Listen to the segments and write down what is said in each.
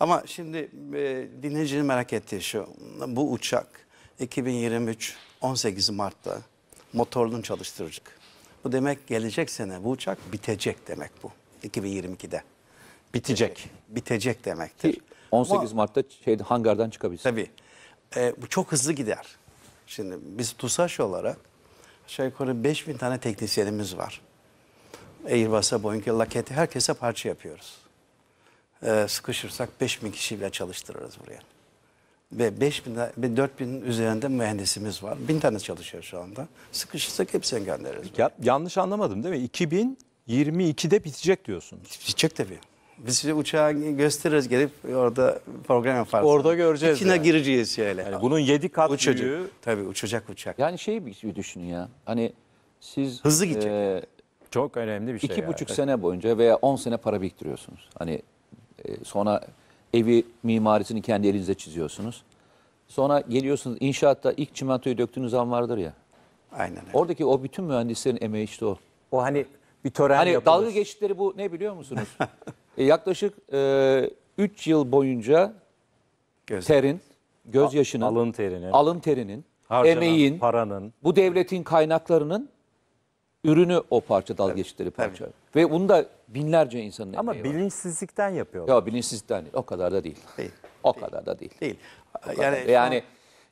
Ama şimdi e, dinleyicinin merak ettiği şu. Bu uçak 2023 18 Mart'ta motorunu çalıştıracak. Bu demek gelecek sene bu uçak bitecek demek bu. 2022'de. Bitecek. Bitecek demektir. Ki 18 Ama, Mart'ta şeyde hangardan çıkabilir. Tabii. E, bu çok hızlı gider. Şimdi biz TUSAŞ olarak aşağı yukarı 5000 tane teknisyenimiz var. Airbus'a, Boeing'e, Lockheed'e herkese parça yapıyoruz e, sıkışırsak 5000 kişiyle çalıştırırız buraya. Ve 5000 ve 4000 üzerinde mühendisimiz var. 1000 tane çalışıyor şu anda. Sıkışırsak hepsini göndeririz. Ya, yanlış anlamadım değil mi? 2022'de bitecek diyorsunuz. Bitecek tabii. Biz size uçağı gösteririz gelip orada program yaparsın. Orada göreceğiz. İçine yani. gireceğiz şöyle. Yani bunun yedi kat uçacak. büyüğü. Tabii uçacak uçak. Yani şey bir düşünün ya. Hani siz hızlı gidecek. E, Çok önemli bir şey. İki yani. buçuk sene boyunca veya on sene para biriktiriyorsunuz. Hani ee, sonra evi mimarisini kendi elinizle çiziyorsunuz. Sonra geliyorsunuz inşaatta ilk çimentoyu döktüğünüz an vardır ya. Aynen öyle. Oradaki o bütün mühendislerin emeği işte o. O hani bir tören Hani yapılır. dalga geçitleri bu ne biliyor musunuz? e, yaklaşık 3 e, üç yıl boyunca Göz. terin, gözyaşının, Alın terinin, alın terinin, harcanan emeğin, paranın. bu devletin kaynaklarının ürünü o parça dalga geçitleri parça. Ve bunu da Binlerce insanın Ama emeği var. bilinçsizlikten yapıyorlar. Ya bilinçsizlikten değil. O kadar da değil. Değil. O kadar da değil. Değil. O da- Yani,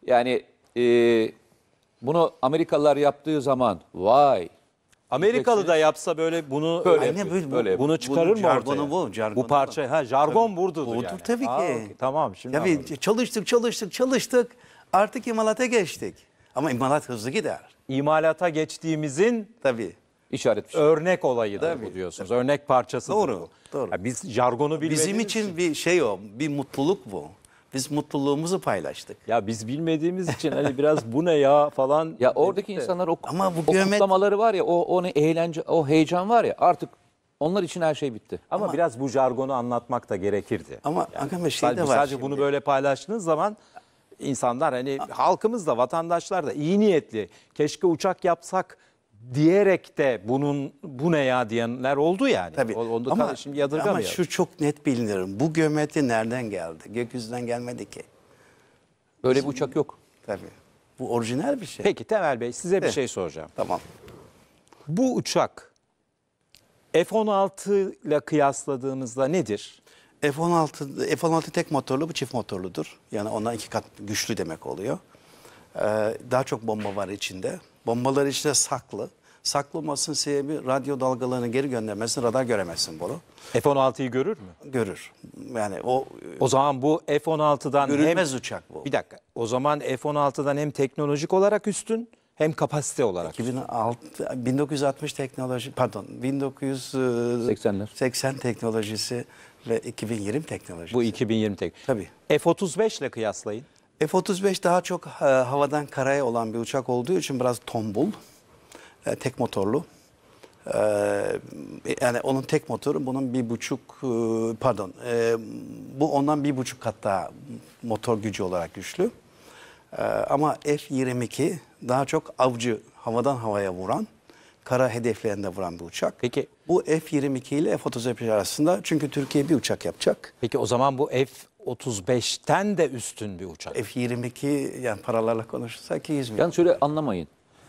yani e, bunu Amerikalılar yaptığı zaman vay Amerikalı da yapsa böyle bunu Böyle Ay, ne yapıyoruz, bu- bunu çıkarır mı jargonu ortaya? bu, jargonu bu parça ha jargon burdu Budur tabii ki. Aa, okey, tamam şimdi. Tabii anladım. çalıştık, çalıştık, çalıştık. Artık imalata geçtik. Ama imalat hızlı gider. İmalata geçtiğimizin Tabii. İşaret fişi. Şey. Örnek olayı da ee, bu diyorsunuz. Örnek parçası Doğru, bu. doğru. Ya biz jargonu bilmediğimiz Bizim için bir şey o, bir mutluluk bu. Biz mutluluğumuzu paylaştık. Ya biz bilmediğimiz için hani biraz bu ne ya falan. Ya oradaki insanlar o, Ama bu o Mehmet- kutlamaları var ya o, o ne eğlence o heyecan var ya artık onlar için her şey bitti. Ama, biraz bu jargonu anlatmak da gerekirdi. Ama Hakan Bey şey de var sadece şimdi. bunu böyle paylaştığınız zaman insanlar hani halkımız da vatandaşlar da iyi niyetli. Keşke uçak yapsak diyerek de bunun bu ne ya diyenler oldu yani. Tabii. Onu ama, şimdi yadırgamıyorum. Ama şu çok net bilinirim. Bu gömleti nereden geldi? Gökyüzünden gelmedi ki. Böyle bir uçak yok. Tabii. Bu orijinal bir şey. Peki Temel Bey size bir Evet. Eh, şey soracağım. Tamam. Bu uçak F-16 ile kıyasladığınızda nedir? F-16 F-16 tek motorlu bu çift motorludur. Yani ondan iki kat güçlü demek oluyor. Ee, daha çok bomba var içinde. Bombalar içinde saklı. Saklı olmasının sebebi radyo dalgalarını geri göndermesin, radar göremezsin bunu. F-16'yı görür mü? Görür. Yani o O zaman bu F-16'dan görülmez hem, uçak bu. Bir dakika. O zaman F-16'dan hem teknolojik olarak üstün hem kapasite olarak. 2006, 1960 teknoloji pardon 1980. 80 teknolojisi ve 2020 teknolojisi. Bu 2020 tek. Tabii. F-35 ile kıyaslayın. F-35 daha çok e, havadan karaya olan bir uçak olduğu için biraz tombul, e, tek motorlu. E, yani onun tek motoru bunun bir buçuk pardon bu ondan bir buçuk kat daha motor gücü olarak güçlü. Ama F-22 daha çok avcı havadan havaya vuran kara hedeflerinde vuran bir uçak. Peki bu F-22 ile F-35 arasında çünkü Türkiye bir uçak yapacak. Peki o zaman bu F F-35'ten de üstün bir uçak. F-22 yani paralarla konuşursak 200 milyon. Yani şöyle anlamayın.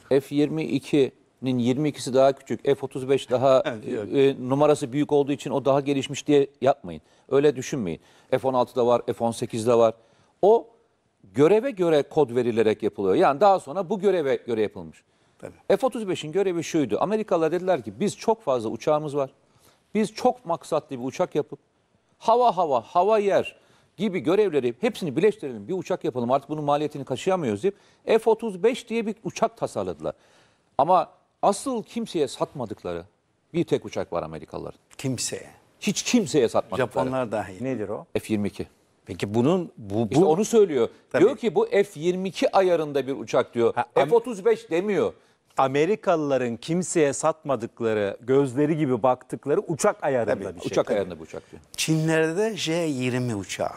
F-22'nin 22'si daha küçük, F-35 daha e, numarası büyük olduğu için o daha gelişmiş diye yapmayın. Öyle düşünmeyin. F-16'da var, F-18'de var. O göreve göre kod verilerek yapılıyor. Yani daha sonra bu göreve göre yapılmış. F-35'in görevi şuydu. Amerikalılar dediler ki biz çok fazla uçağımız var. Biz çok maksatlı bir uçak yapıp hava hava, hava yer, gibi görevleri hepsini birleştirelim. Bir uçak yapalım artık bunun maliyetini kaşıyamıyoruz deyip F-35 diye bir uçak tasarladılar. Ama asıl kimseye satmadıkları bir tek uçak var Amerikalıların. Kimseye. Hiç kimseye satmadıkları. Japonlar dahil. Nedir o? F-22. Peki bunun bu, bu işte onu söylüyor. Tabii. Diyor ki bu F-22 ayarında bir uçak diyor. F-35 demiyor. Amerikalıların kimseye satmadıkları, gözleri gibi baktıkları uçak ayarında Tabii, bir şey. Uçak Tabii. ayarında bu uçak diyor. Çinlerde J-20 uçağı.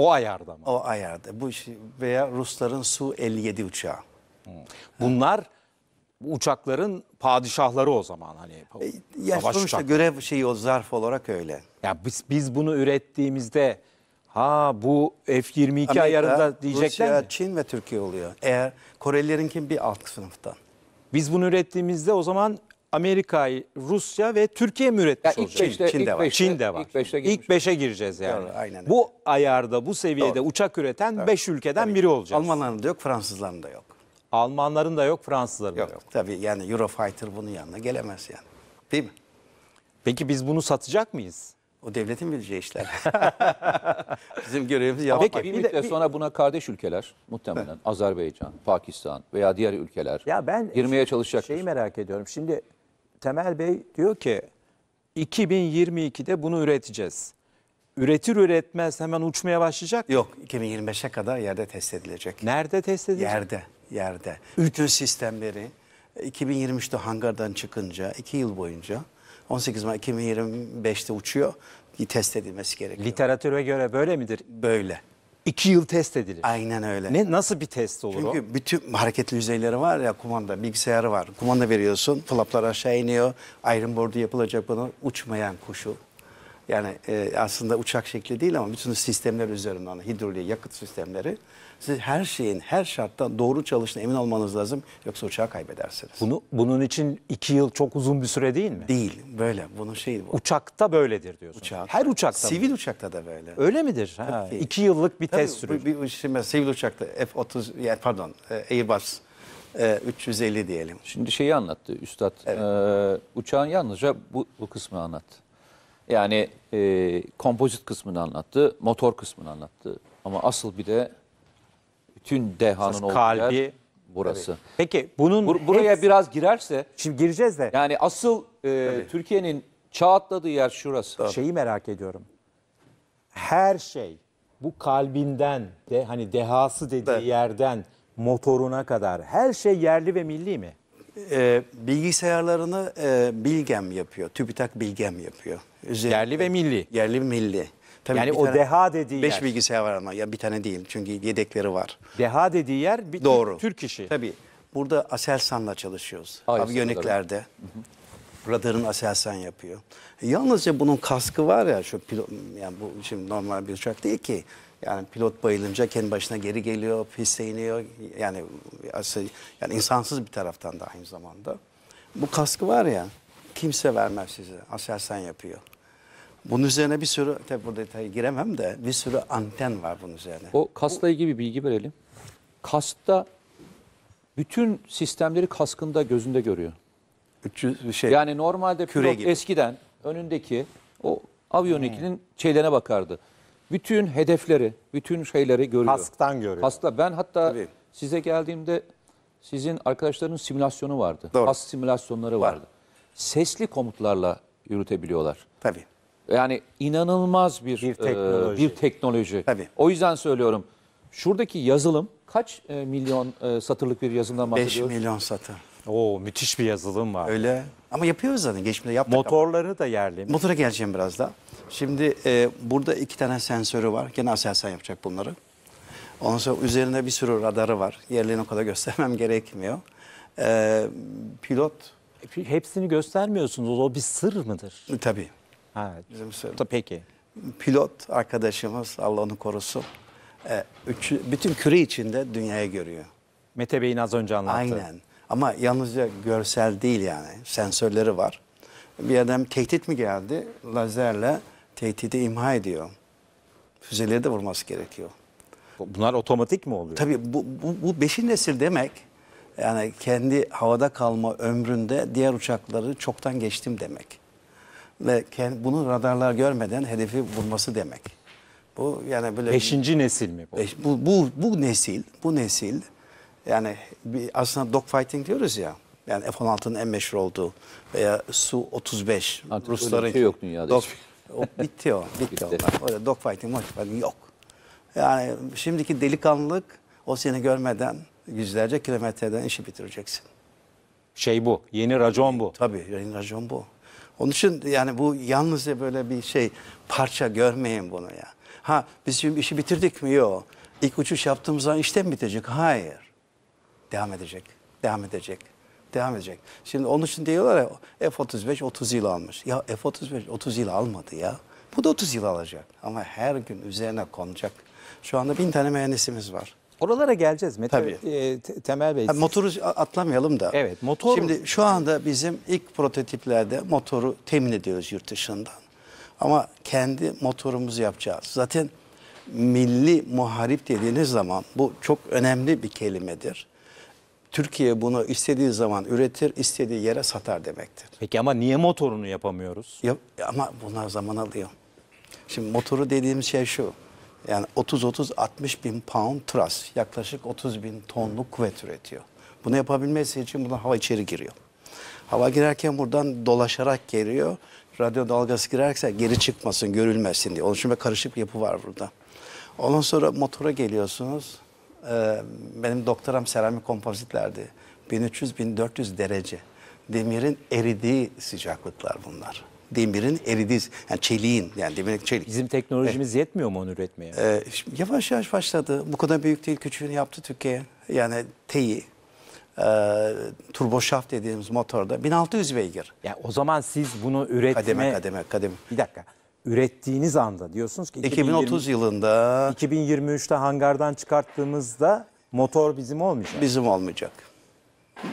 O ayarda mı? O ayarda. Bu işi veya Rusların Su-57 uçağı. Hmm. Bunlar uçakların padişahları o zaman hani e, ya savaş sonuçta görev şeyi o zarf olarak öyle. Ya biz biz bunu ürettiğimizde ha bu F22 Amerika, ayarında diyecekler Rusya, mi? Çin ve Türkiye oluyor. Eğer Korelilerinkin bir alt sınıftan. Biz bunu ürettiğimizde o zaman Amerika'yı, Rusya ve Türkiye mi üretmiş ilk olacak? beşte- Çin, ilk de var. beşte- Çin var. ilk beşte girmiş. beşe gireceğiz yani. Doğru, aynen Bu ayarda, bu seviyede Doğru. uçak üreten beş ülkeden biri olacağız. Almanların da yok, Fransızların da yok. Almanların da yok, Fransızların da yok. Tabii yani Eurofighter bunun yanına gelemez yani. Değil mi? Peki biz bunu satacak mıyız? O devletin bileceği işler. Bizim görevimizi yapmak. Peki, bir, bir müddet sonra buna kardeş ülkeler muhtemelen Azerbaycan, Pakistan veya diğer ülkeler Ya ben girmeye çalışacak Şeyi merak ediyorum. Şimdi Temel Bey diyor ki 2022'de bunu üreteceğiz. Üretir üretmez hemen uçmaya başlayacak. Yok 2025'e kadar yerde test edilecek. Nerede test edilecek? Yerde, yerde. Bütün sistemleri 2023'te hangardan çıkınca 2 yıl boyunca 18 Mart 2025'te uçuyor. Test edilmesi gerekiyor. Literatüre göre böyle midir? Böyle. İki yıl test edilir. Aynen öyle. Ne Nasıl bir test olur Çünkü o? Çünkü bütün hareketli yüzeyleri var ya kumanda, bilgisayarı var. Kumanda veriyorsun, flaplar aşağı iniyor. Iron board'u yapılacak bana uçmayan kuşu yani e, aslında uçak şekli değil ama bütün sistemler üzerinden hani hidroliği, yakıt sistemleri. Siz her şeyin her şartta doğru çalıştığına emin olmanız lazım. Yoksa uçağı kaybedersiniz. Bunu Bunun için iki yıl çok uzun bir süre değil mi? Değil. Böyle. Bunun şey bu. Uçakta böyledir diyorsun. Uçak. Her uçakta Sivil mı? uçakta da böyle. Öyle midir? Ha, Tabii. iki yıllık bir Tabii, test sürüyor. Bir, bir, mesela sivil uçakta F-30 yani pardon e, Airbus 350 e, diyelim. Şimdi şeyi anlattı Üstad. Evet. E, uçağın yalnızca bu, bu kısmı anlattı. Yani e, kompozit kısmını anlattı, motor kısmını anlattı. Ama asıl bir de bütün dehanın olduğu kalbi, yer burası. Evet. Peki bunun Bur buraya hepsi... biraz girerse şimdi gireceğiz de. Yani asıl e, Türkiye'nin çağ atladığı yer şurası. Tabii. Şeyi merak ediyorum. Her şey bu kalbinden de hani dehası dediği evet. yerden motoruna kadar her şey yerli ve milli mi? e, bilgisayarlarını e, Bilgem yapıyor. TÜBİTAK Bilgem yapıyor. Üzerinde, yerli ve milli. Yerli ve milli. Tabii yani o tane, deha dediği beş yer. bilgisayar var ama ya bir tane değil çünkü yedekleri var. Deha dediği yer bir Doğru. Türk işi. Tabii. Burada Aselsan'la çalışıyoruz. Ay, Aviyonikler'de. Radarın Aselsan yapıyor. Yalnızca bunun kaskı var ya şu pilot yani bu şimdi normal bir uçak değil ki. Yani pilot bayılınca kendi başına geri geliyor, piste iniyor. Yani, yani insansız bir taraftan da aynı zamanda. Bu kaskı var ya kimse vermez size. Aselsan yapıyor. Bunun üzerine bir sürü, tabi burada detaya giremem de bir sürü anten var bunun üzerine. O kasla ilgili bir bilgi verelim. Kaskta bütün sistemleri kaskında gözünde görüyor. 300 şey. Yani normalde pilot gibi. eskiden önündeki o aviyonikinin hmm. şeylerine bakardı bütün hedefleri, bütün şeyleri görüyor. Kasktan görüyor. Kaskla ben hatta Tabii. size geldiğimde sizin arkadaşların simülasyonu vardı. Doğru. Kask simülasyonları vardı. Sesli komutlarla yürütebiliyorlar. Tabii. Yani inanılmaz bir bir e, teknoloji. E, bir teknoloji. Tabii. O yüzden söylüyorum. Şuradaki yazılım kaç e, milyon e, satırlık bir yazılımdan bahsediyoruz? 5 milyon satır. Oo müthiş bir yazılım var. Öyle. Ama yapıyoruz zaten geçmişte yaptık. Motorları ama. da yerli. Motora geleceğim biraz daha. Şimdi e, burada iki tane sensörü var. Gene Aselsan yapacak bunları. Ondan sonra üzerinde bir sürü radarı var. Yerlerini o kadar göstermem gerekmiyor. E, pilot... E, hepsini göstermiyorsunuz. O bir sır mıdır? E, tabii. Evet. Bizim sır. Peki. Pilot arkadaşımız, Allah onu korusun, e, üçü, bütün küre içinde dünyayı görüyor. Mete Bey'in az önce anlattı. Aynen. Ama yalnızca görsel değil yani. Sensörleri var. Bir adam tehdit mi geldi? Lazerle tehdidi imha ediyor. Füzeleri de vurması gerekiyor. Bunlar otomatik mi oluyor? Tabii bu, bu, bu beşinci nesil demek yani kendi havada kalma ömründe diğer uçakları çoktan geçtim demek. Ve kendi, bunu radarlar görmeden hedefi vurması demek. Bu yani böyle beşinci nesil mi bu? Beş, bu, bu, bu nesil, bu nesil yani bir, aslında dogfighting diyoruz ya. Yani F-16'nın en meşhur olduğu veya Su-35 Rusların yok dünyada. Dog, şey. O bitti o. Bitti, bitti. onlar. Öyle dogfighting, fighting yok. Yani şimdiki delikanlılık o seni görmeden yüzlerce kilometreden işi bitireceksin. Şey bu, yeni racon bu. Tabii yeni racon bu. Onun için yani bu yalnızca böyle bir şey parça görmeyin bunu ya. Ha biz şimdi işi bitirdik mi? Yok. İlk uçuş yaptığımız zaman işten bitecek? Hayır. Devam edecek. Devam edecek devam edecek. Şimdi onun için diyorlar ya F-35 30 yıl almış. Ya F-35 30 yıl almadı ya. Bu da 30 yıl alacak ama her gün üzerine konacak. Şu anda bin tane mühendisimiz var. Oralara geleceğiz Mete Tabii. E, Temel Bey. Ha, motoru atlamayalım da. Evet motor. Şimdi şu anda bizim ilk prototiplerde motoru temin ediyoruz yurt dışından. Ama kendi motorumuzu yapacağız. Zaten milli muharip dediğiniz zaman bu çok önemli bir kelimedir. Türkiye bunu istediği zaman üretir, istediği yere satar demektir. Peki ama niye motorunu yapamıyoruz? Ya, ama bunlar zaman alıyor. Şimdi motoru dediğimiz şey şu. Yani 30-30-60 bin pound truss yaklaşık 30 bin tonluk kuvvet üretiyor. Bunu yapabilmesi için buradan hava içeri giriyor. Hava girerken buradan dolaşarak geliyor. Radyo dalgası girerse geri çıkmasın, görülmesin diye. Onun için bir karışık bir yapı var burada. Ondan sonra motora geliyorsunuz e, benim doktoram seramik kompozitlerdi. 1300-1400 derece. Demirin eridiği sıcaklıklar bunlar. Demirin eridiği, yani çeliğin, yani demirin çelik. Bizim teknolojimiz e, yetmiyor mu onu üretmeye? E, yavaş yavaş başladı. Bu kadar büyük değil, küçüğünü yaptı Türkiye. Yani teyi, e, şaft dediğimiz motorda 1600 beygir. Yani o zaman siz bunu üretme... Kademe, kademe, kademe. Bir dakika ürettiğiniz anda diyorsunuz ki 2020, 2030 yılında 2023'te hangardan çıkarttığımızda motor bizim olmayacak. Bizim olmayacak.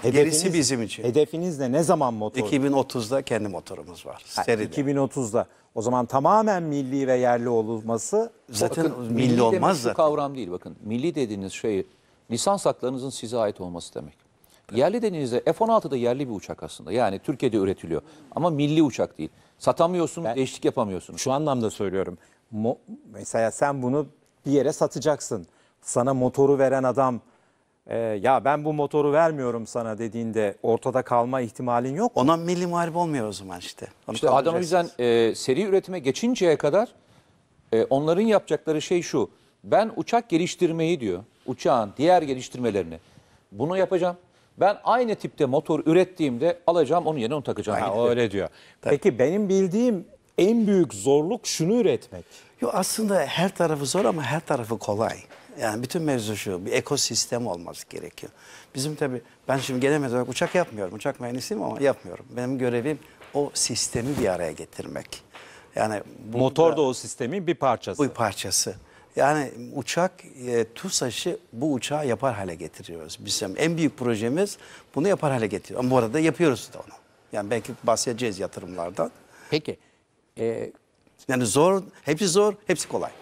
Hedefiniz, Gerisi bizim için. Hedefiniz ne? Ne zaman motor? 2030'da kendi motorumuz var. seride. 2030'da. O zaman tamamen milli ve yerli olması zaten bakın, milli, milli olmaz zaten. kavram değil bakın. Milli dediğiniz şey lisans haklarınızın size ait olması demek. Yerli dediğinizde F-16 da yerli bir uçak aslında. Yani Türkiye'de üretiliyor ama milli uçak değil. Satamıyorsun, ben, eşlik yapamıyorsun. Şu anlamda söylüyorum. Mo, mesela sen bunu bir yere satacaksın. Sana motoru veren adam e, ya ben bu motoru vermiyorum sana dediğinde ortada kalma ihtimalin yok. Mu? Ona milli muharip olmuyor o zaman işte. Onu işte adam o yüzden e, seri üretime geçinceye kadar e, onların yapacakları şey şu. Ben uçak geliştirmeyi diyor. Uçağın diğer geliştirmelerini. Bunu yapacağım. Ben aynı tipte motor ürettiğimde alacağım onun yerine onu takacağım. ha, öyle diyor. Tabii. Peki benim bildiğim en büyük zorluk şunu üretmek. Yo, aslında her tarafı zor ama her tarafı kolay. Yani bütün mevzu şu, bir ekosistem olması gerekiyor. Bizim tabii, ben şimdi gelemez olarak uçak yapmıyorum. Uçak mühendisiyim ama yapmıyorum. Benim görevim o sistemi bir araya getirmek. Yani motor da, da o sistemin bir parçası. Bir parçası. Yani uçak e, TUSAŞ'ı bu uçağı yapar hale getiriyoruz. Bizim en büyük projemiz bunu yapar hale getiriyor. Ama bu arada yapıyoruz da onu. Yani belki bahsedeceğiz yatırımlardan. Peki. E... Yani zor, hepsi zor, hepsi kolay.